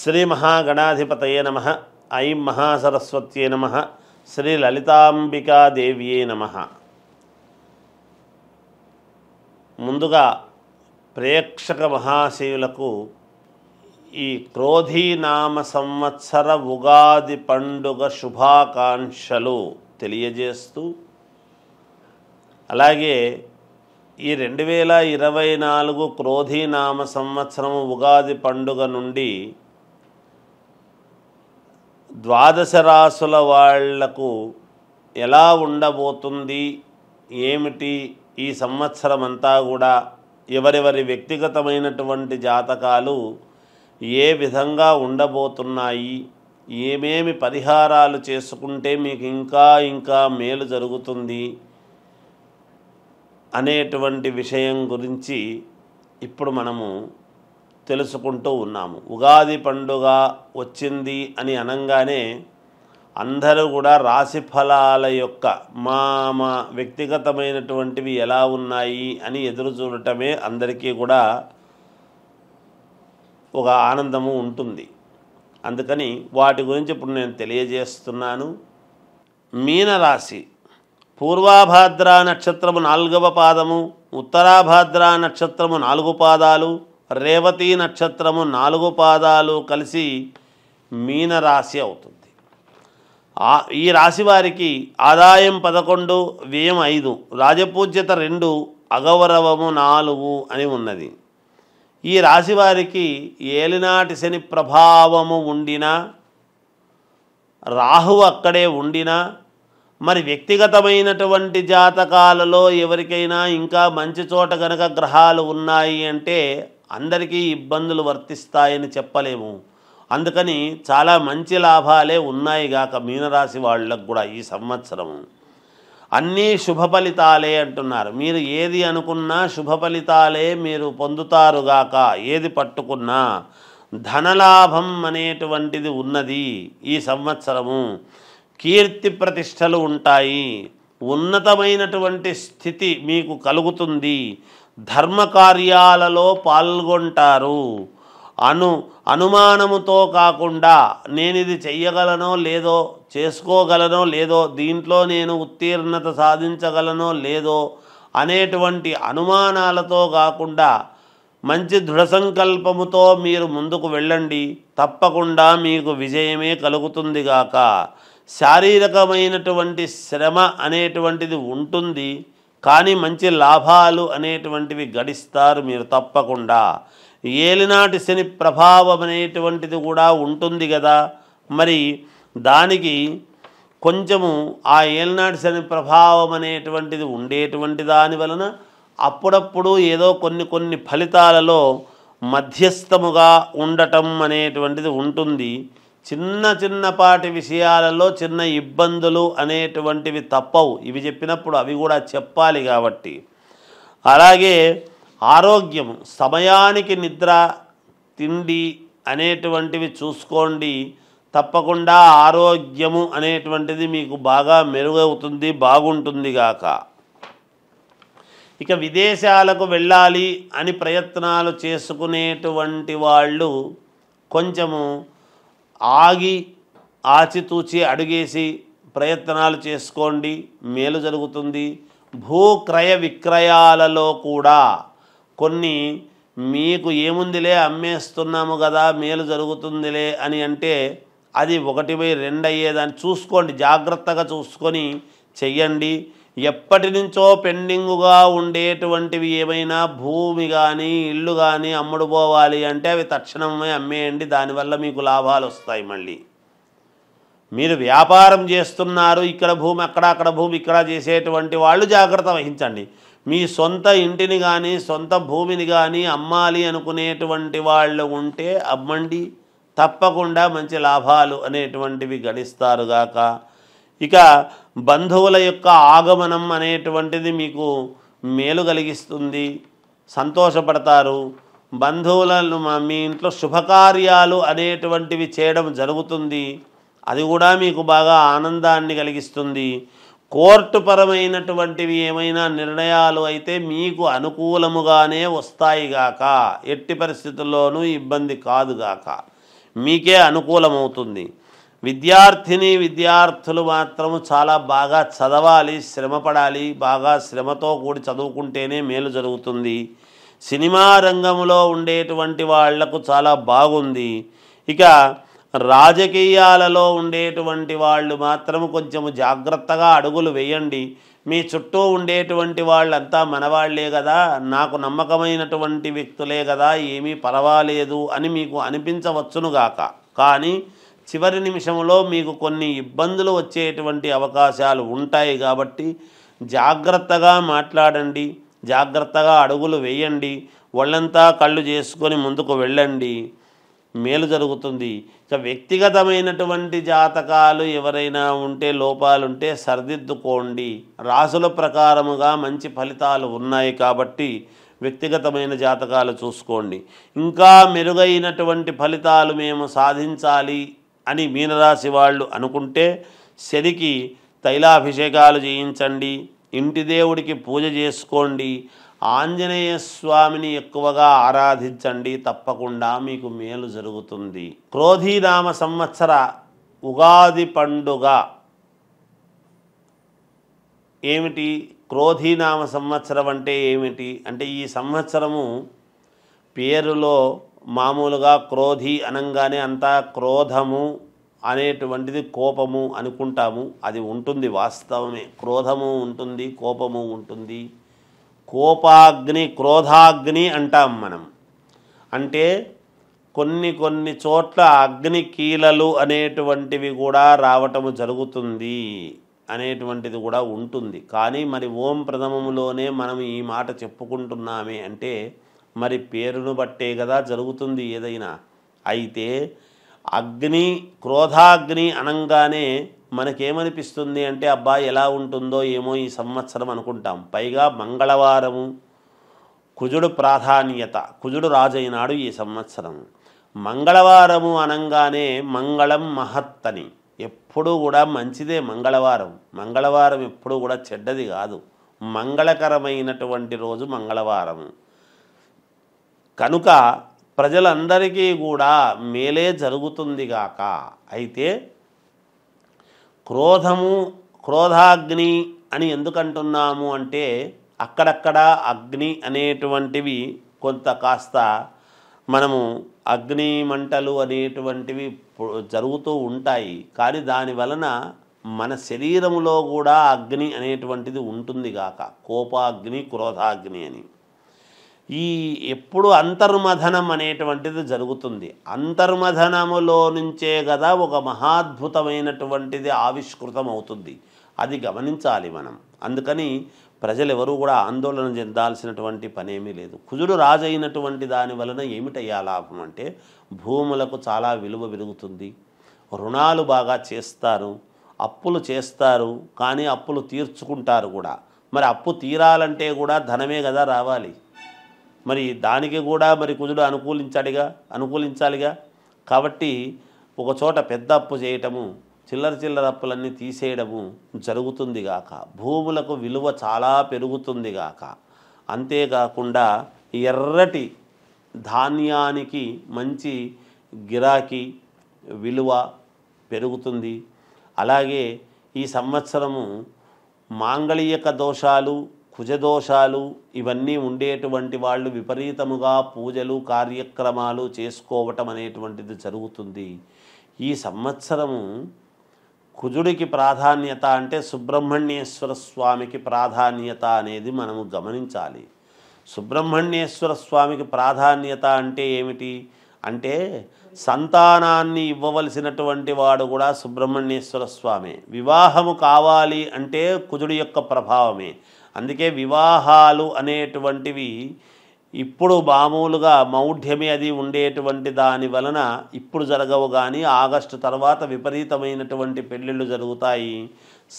శ్రీ మహాగణాధిపతయే నమ ఐ మహాసరస్వత్యే నమ శ్రీ లలితాంబికాదేవ్యే నమ ముందుగా ప్రేక్షక మహాశివులకు ఈ క్రోధీనామ సంవత్సర ఉగాది పండుగ శుభాకాంక్షలు తెలియజేస్తూ అలాగే ఈ రెండు వేల ఇరవై నాలుగు క్రోధీనామ సంవత్సరం ఉగాది పండుగ నుండి ద్వాదశ రాసుల వాళ్లకు ఎలా ఉండబోతుంది ఏమిటి ఈ సంవత్సరం అంతా కూడా ఎవరెవరి వ్యక్తిగతమైనటువంటి జాతకాలు ఏ విధంగా ఉండబోతున్నాయి ఏమేమి పరిహారాలు చేసుకుంటే మీకు ఇంకా ఇంకా మేలు జరుగుతుంది అనేటువంటి విషయం గురించి ఇప్పుడు మనము తెలుసుకుంటూ ఉన్నాము ఉగాది పండుగ వచ్చింది అని అనగానే అందరూ కూడా రాశి ఫలాల యొక్క మా మా వ్యక్తిగతమైనటువంటివి ఎలా ఉన్నాయి అని ఎదురు చూడటమే అందరికీ కూడా ఒక ఆనందము ఉంటుంది అందుకని వాటి గురించి ఇప్పుడు నేను తెలియజేస్తున్నాను మీనరాశి పూర్వాభాద్ర నక్షత్రము నాలుగవ పాదము ఉత్తరాభాద్ర నక్షత్రము నాలుగు పాదాలు రేవతి నక్షత్రము నాలుగు పాదాలు కలిసి మీనరాశి అవుతుంది ఈ రాశి వారికి ఆదాయం పదకొండు వ్యయం ఐదు రాజపూజ్యత రెండు అగౌరవము నాలుగు అని ఉన్నది ఈ రాశి వారికి ఏలినాటి శని ప్రభావము ఉండినా రాహు అక్కడే ఉండినా మరి వ్యక్తిగతమైనటువంటి జాతకాలలో ఎవరికైనా ఇంకా మంచి చోట గనక గ్రహాలు ఉన్నాయి అంటే అందరికీ ఇబ్బందులు వర్తిస్తాయని చెప్పలేము అందుకని చాలా మంచి లాభాలే ఉన్నాయి గాక మీనరాశి వాళ్ళకు కూడా ఈ సంవత్సరం అన్నీ శుభ ఫలితాలే అంటున్నారు మీరు ఏది అనుకున్నా శుభ ఫలితాలే మీరు పొందుతారుగాక ఏది పట్టుకున్నా ధనలాభం అనేటువంటిది ఉన్నది ఈ సంవత్సరము కీర్తి ప్రతిష్టలు ఉంటాయి ఉన్నతమైనటువంటి స్థితి మీకు కలుగుతుంది ధర్మకార్యాలలో పాల్గొంటారు అను అనుమానముతో కాకుండా నేను ఇది చెయ్యగలనో లేదో చేసుకోగలనో లేదో దీంట్లో నేను ఉత్తీర్ణత సాధించగలనో లేదో అనేటువంటి అనుమానాలతో కాకుండా మంచి దృఢ సంకల్పముతో మీరు ముందుకు వెళ్ళండి తప్పకుండా మీకు విజయమే కలుగుతుందిగాక శారీరకమైనటువంటి శ్రమ అనేటువంటిది ఉంటుంది కానీ మంచి లాభాలు అనేటువంటివి గడిస్తారు మీరు తప్పకుండా ఏలినాటి శని ప్రభావం అనేటువంటిది కూడా ఉంటుంది కదా మరి దానికి కొంచెము ఆ ఏలినాటి శని ప్రభావం అనేటువంటిది ఉండేటువంటి దాని వలన అప్పుడప్పుడు ఏదో కొన్ని కొన్ని ఫలితాలలో మధ్యస్థముగా ఉండటం అనేటువంటిది ఉంటుంది చిన్న చిన్నపాటి విషయాలలో చిన్న ఇబ్బందులు అనేటువంటివి తప్పవు ఇవి చెప్పినప్పుడు అవి కూడా చెప్పాలి కాబట్టి అలాగే ఆరోగ్యం సమయానికి నిద్ర తిండి అనేటువంటివి చూసుకోండి తప్పకుండా ఆరోగ్యము అనేటువంటిది మీకు బాగా మెరుగవుతుంది బాగుంటుంది గాక ఇక విదేశాలకు వెళ్ళాలి అని ప్రయత్నాలు చేసుకునేటువంటి వాళ్ళు కొంచెము ఆగి ఆచితూచి అడుగేసి ప్రయత్నాలు చేసుకోండి మేలు జరుగుతుంది భూక్రయ విక్రయాలలో కూడా కొన్ని మీకు ఏముందిలే అమ్మేస్తున్నాము కదా మేలు జరుగుతుందిలే అని అంటే అది ఒకటి బై రెండు అయ్యేదాన్ని చూసుకోండి జాగ్రత్తగా చూసుకొని చెయ్యండి ఎప్పటి నుంచో పెండింగుగా ఉండేటువంటివి ఏమైనా భూమి కానీ ఇల్లు కానీ అమ్ముడుపోవాలి అంటే అవి తక్షణమే అమ్మేయండి దానివల్ల మీకు లాభాలు వస్తాయి మళ్ళీ మీరు వ్యాపారం చేస్తున్నారు ఇక్కడ భూమి అక్కడ అక్కడ భూమి ఇక్కడ చేసేటువంటి వాళ్ళు జాగ్రత్త వహించండి మీ సొంత ఇంటిని కానీ సొంత భూమిని కానీ అమ్మాలి అనుకునేటువంటి వాళ్ళు ఉంటే అమ్మండి తప్పకుండా మంచి లాభాలు అనేటువంటివి గణిస్తారుగాక ఇక బంధువుల యొక్క ఆగమనం అనేటువంటిది మీకు మేలు కలిగిస్తుంది సంతోషపడతారు బంధువులను మీ ఇంట్లో శుభకార్యాలు అనేటువంటివి చేయడం జరుగుతుంది అది కూడా మీకు బాగా ఆనందాన్ని కలిగిస్తుంది కోర్టుపరమైనటువంటివి ఏమైనా నిర్ణయాలు అయితే మీకు అనుకూలముగానే వస్తాయిగాక ఎట్టి పరిస్థితుల్లోనూ ఇబ్బంది కాదుగాక మీకే అనుకూలమవుతుంది విద్యార్థిని విద్యార్థులు మాత్రము చాలా బాగా చదవాలి శ్రమపడాలి బాగా శ్రమతో కూడి చదువుకుంటేనే మేలు జరుగుతుంది సినిమా రంగంలో ఉండేటువంటి వాళ్లకు చాలా బాగుంది ఇక రాజకీయాలలో ఉండేటువంటి వాళ్ళు మాత్రము కొంచెం జాగ్రత్తగా అడుగులు వేయండి మీ చుట్టూ ఉండేటువంటి వాళ్ళంతా మనవాళ్లే కదా నాకు నమ్మకమైనటువంటి వ్యక్తులే కదా ఏమీ పర్వాలేదు అని మీకు అనిపించవచ్చునుగాక కానీ చివరి నిమిషంలో మీకు కొన్ని ఇబ్బందులు వచ్చేటువంటి అవకాశాలు ఉంటాయి కాబట్టి జాగ్రత్తగా మాట్లాడండి జాగ్రత్తగా అడుగులు వేయండి ఒళ్ళంతా కళ్ళు చేసుకొని ముందుకు వెళ్ళండి మేలు జరుగుతుంది ఇక వ్యక్తిగతమైనటువంటి జాతకాలు ఎవరైనా ఉంటే లోపాలుంటే సరిదిద్దుకోండి రాసుల ప్రకారముగా మంచి ఫలితాలు ఉన్నాయి కాబట్టి వ్యక్తిగతమైన జాతకాలు చూసుకోండి ఇంకా మెరుగైనటువంటి ఫలితాలు మేము సాధించాలి అని మీనరాశి వాళ్ళు అనుకుంటే శనికి తైలాభిషేకాలు చేయించండి ఇంటి దేవుడికి పూజ చేసుకోండి ఆంజనేయ స్వామిని ఎక్కువగా ఆరాధించండి తప్పకుండా మీకు మేలు జరుగుతుంది క్రోధీనామ సంవత్సర ఉగాది పండుగ ఏమిటి క్రోధీనామ సంవత్సరం అంటే ఏమిటి అంటే ఈ సంవత్సరము పేరులో మామూలుగా క్రోధి అనంగానే అంతా క్రోధము అనేటువంటిది కోపము అనుకుంటాము అది ఉంటుంది వాస్తవమే క్రోధము ఉంటుంది కోపము ఉంటుంది కోపాగ్ని క్రోధాగ్ని అంటాం మనం అంటే కొన్ని కొన్ని చోట్ల అగ్ని కీలలు అనేటువంటివి కూడా రావటము జరుగుతుంది అనేటువంటిది కూడా ఉంటుంది కానీ మరి ఓం ప్రథమంలోనే మనం ఈ మాట చెప్పుకుంటున్నామే అంటే మరి పేరును బట్టే కదా జరుగుతుంది ఏదైనా అయితే అగ్ని క్రోధాగ్ని అనంగానే మనకేమనిపిస్తుంది అంటే అబ్బా ఎలా ఉంటుందో ఏమో ఈ సంవత్సరం అనుకుంటాం పైగా మంగళవారము కుజుడు ప్రాధాన్యత కుజుడు రాజైనాడు ఈ సంవత్సరం మంగళవారము అనంగానే మంగళం మహత్తని ఎప్పుడూ కూడా మంచిదే మంగళవారం మంగళవారం ఎప్పుడూ కూడా చెడ్డది కాదు మంగళకరమైనటువంటి రోజు మంగళవారం కనుక ప్రజలందరికీ కూడా మేలే జరుగుతుంది గాక అయితే క్రోధము క్రోధాగ్ని అని ఎందుకంటున్నాము అంటే అక్కడక్కడ అగ్ని అనేటువంటివి కొంత కాస్త మనము అగ్ని మంటలు అనేటువంటివి జరుగుతూ ఉంటాయి కానీ దాని వలన మన శరీరంలో కూడా అగ్ని అనేటువంటిది ఉంటుంది గాక కోపాగ్ని క్రోధాగ్ని అని ఈ ఎప్పుడు అంతర్మథనం అనేటువంటిది జరుగుతుంది అంతర్మథనములో నుంచే కదా ఒక మహాద్భుతమైనటువంటిది ఆవిష్కృతం అవుతుంది అది గమనించాలి మనం అందుకని ప్రజలు ఎవరూ కూడా ఆందోళన చెందాల్సినటువంటి పనేమీ లేదు కుజుడు రాజైనటువంటి దాని వలన ఏమిటయ్యా లాభం అంటే భూములకు చాలా విలువ పెరుగుతుంది రుణాలు బాగా చేస్తారు అప్పులు చేస్తారు కానీ అప్పులు తీర్చుకుంటారు కూడా మరి అప్పు తీరాలంటే కూడా ధనమే కదా రావాలి మరి దానికి కూడా మరి కుజుడు అనుకూలించాలిగా అనుకూలించాలిగా కాబట్టి ఒక చోట పెద్ద అప్పు చేయటము చిల్లర చిల్లర అప్పులన్నీ తీసేయడము జరుగుతుంది గాక భూములకు విలువ చాలా పెరుగుతుంది గాక అంతేకాకుండా ఎర్రటి ధాన్యానికి మంచి గిరాకీ విలువ పెరుగుతుంది అలాగే ఈ సంవత్సరము మాంగళీయక దోషాలు కుజదోషాలు ఇవన్నీ ఉండేటువంటి వాళ్ళు విపరీతముగా పూజలు కార్యక్రమాలు చేసుకోవటం అనేటువంటిది జరుగుతుంది ఈ సంవత్సరము కుజుడికి ప్రాధాన్యత అంటే సుబ్రహ్మణ్యేశ్వర స్వామికి ప్రాధాన్యత అనేది మనము గమనించాలి సుబ్రహ్మణ్యేశ్వర స్వామికి ప్రాధాన్యత అంటే ఏమిటి అంటే సంతానాన్ని ఇవ్వవలసినటువంటి వాడు కూడా సుబ్రహ్మణ్యేశ్వర స్వామి వివాహము కావాలి అంటే కుజుడి యొక్క ప్రభావమే అందుకే వివాహాలు అనేటువంటివి ఇప్పుడు మామూలుగా మౌఢ్యమి అది ఉండేటువంటి దాని వలన ఇప్పుడు జరగవు కానీ ఆగస్టు తర్వాత విపరీతమైనటువంటి పెళ్ళిళ్ళు జరుగుతాయి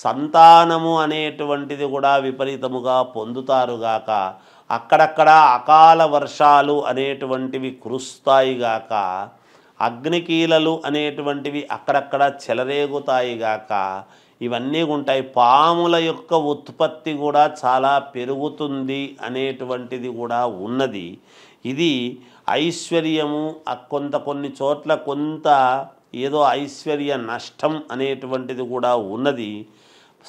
సంతానము అనేటువంటిది కూడా విపరీతముగా పొందుతారుగాక అక్కడక్కడ అకాల వర్షాలు అనేటువంటివి కురుస్తాయిగాక అగ్నికీలలు అనేటువంటివి అక్కడక్కడ చెలరేగుతాయిగాక ఇవన్నీ ఉంటాయి పాముల యొక్క ఉత్పత్తి కూడా చాలా పెరుగుతుంది అనేటువంటిది కూడా ఉన్నది ఇది ఐశ్వర్యము కొంత కొన్ని చోట్ల కొంత ఏదో ఐశ్వర్య నష్టం అనేటువంటిది కూడా ఉన్నది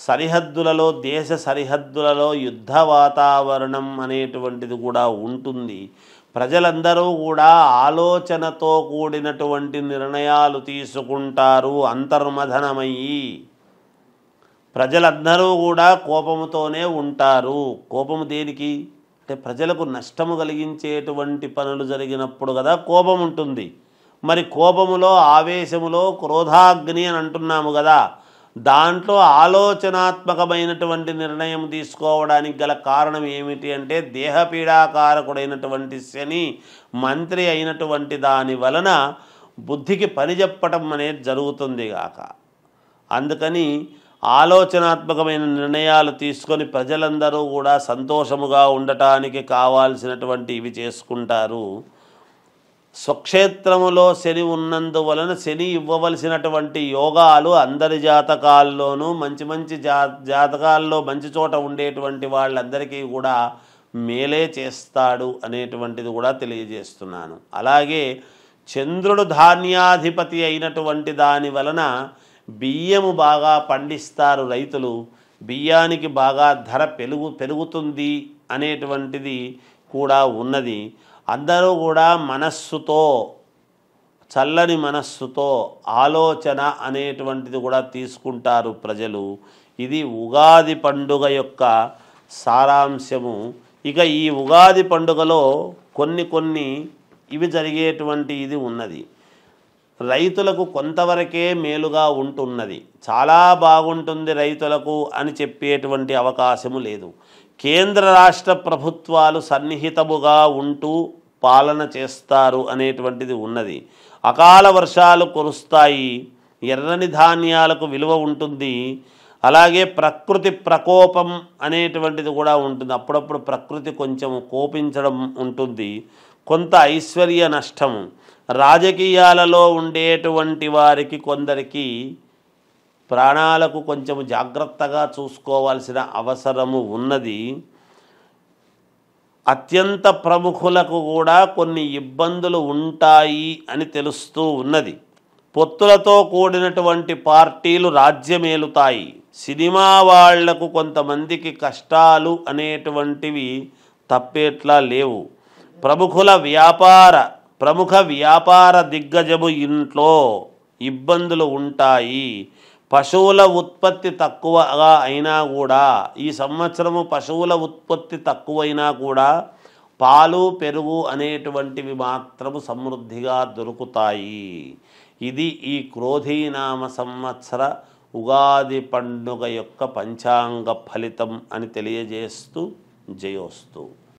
సరిహద్దులలో దేశ సరిహద్దులలో యుద్ధ వాతావరణం అనేటువంటిది కూడా ఉంటుంది ప్రజలందరూ కూడా ఆలోచనతో కూడినటువంటి నిర్ణయాలు తీసుకుంటారు అంతర్మధనమయ్యి ప్రజలందరూ కూడా కోపముతోనే ఉంటారు కోపము దేనికి అంటే ప్రజలకు నష్టము కలిగించేటువంటి పనులు జరిగినప్పుడు కదా కోపం ఉంటుంది మరి కోపములో ఆవేశములో క్రోధాగ్ని అని అంటున్నాము కదా దాంట్లో ఆలోచనాత్మకమైనటువంటి నిర్ణయం తీసుకోవడానికి గల కారణం ఏమిటి అంటే దేహపీడాకారకుడైనటువంటి శని మంత్రి అయినటువంటి దాని వలన బుద్ధికి పని చెప్పటం అనేది జరుగుతుంది కాక అందుకని ఆలోచనాత్మకమైన నిర్ణయాలు తీసుకొని ప్రజలందరూ కూడా సంతోషముగా ఉండటానికి కావాల్సినటువంటి ఇవి చేసుకుంటారు స్వక్షేత్రములో శని ఉన్నందువలన శని ఇవ్వవలసినటువంటి యోగాలు అందరి జాతకాల్లోనూ మంచి మంచి జా జాతకాల్లో మంచి చోట ఉండేటువంటి వాళ్ళందరికీ కూడా మేలే చేస్తాడు అనేటువంటిది కూడా తెలియజేస్తున్నాను అలాగే చంద్రుడు ధాన్యాధిపతి అయినటువంటి దాని వలన బియ్యము బాగా పండిస్తారు రైతులు బియ్యానికి బాగా ధర పెరుగు పెరుగుతుంది అనేటువంటిది కూడా ఉన్నది అందరూ కూడా మనస్సుతో చల్లని మనస్సుతో ఆలోచన అనేటువంటిది కూడా తీసుకుంటారు ప్రజలు ఇది ఉగాది పండుగ యొక్క సారాంశము ఇక ఈ ఉగాది పండుగలో కొన్ని కొన్ని ఇవి జరిగేటువంటి ఇది ఉన్నది రైతులకు కొంతవరకే మేలుగా ఉంటున్నది చాలా బాగుంటుంది రైతులకు అని చెప్పేటువంటి అవకాశము లేదు కేంద్ర రాష్ట్ర ప్రభుత్వాలు సన్నిహితముగా ఉంటూ పాలన చేస్తారు అనేటువంటిది ఉన్నది అకాల వర్షాలు కురుస్తాయి ఎర్రని ధాన్యాలకు విలువ ఉంటుంది అలాగే ప్రకృతి ప్రకోపం అనేటువంటిది కూడా ఉంటుంది అప్పుడప్పుడు ప్రకృతి కొంచెం కోపించడం ఉంటుంది కొంత ఐశ్వర్య నష్టము రాజకీయాలలో ఉండేటువంటి వారికి కొందరికి ప్రాణాలకు కొంచెం జాగ్రత్తగా చూసుకోవాల్సిన అవసరము ఉన్నది అత్యంత ప్రముఖులకు కూడా కొన్ని ఇబ్బందులు ఉంటాయి అని తెలుస్తూ ఉన్నది పొత్తులతో కూడినటువంటి పార్టీలు రాజ్యమేలుతాయి సినిమా వాళ్లకు కొంతమందికి కష్టాలు అనేటువంటివి తప్పేట్లా లేవు ప్రముఖుల వ్యాపార ప్రముఖ వ్యాపార దిగ్గజము ఇంట్లో ఇబ్బందులు ఉంటాయి పశువుల ఉత్పత్తి తక్కువగా అయినా కూడా ఈ సంవత్సరము పశువుల ఉత్పత్తి తక్కువైనా కూడా పాలు పెరుగు అనేటువంటివి మాత్రము సమృద్ధిగా దొరుకుతాయి ఇది ఈ క్రోధీనామ సంవత్సర ఉగాది పండుగ యొక్క పంచాంగ ఫలితం అని తెలియజేస్తూ జయోస్తూ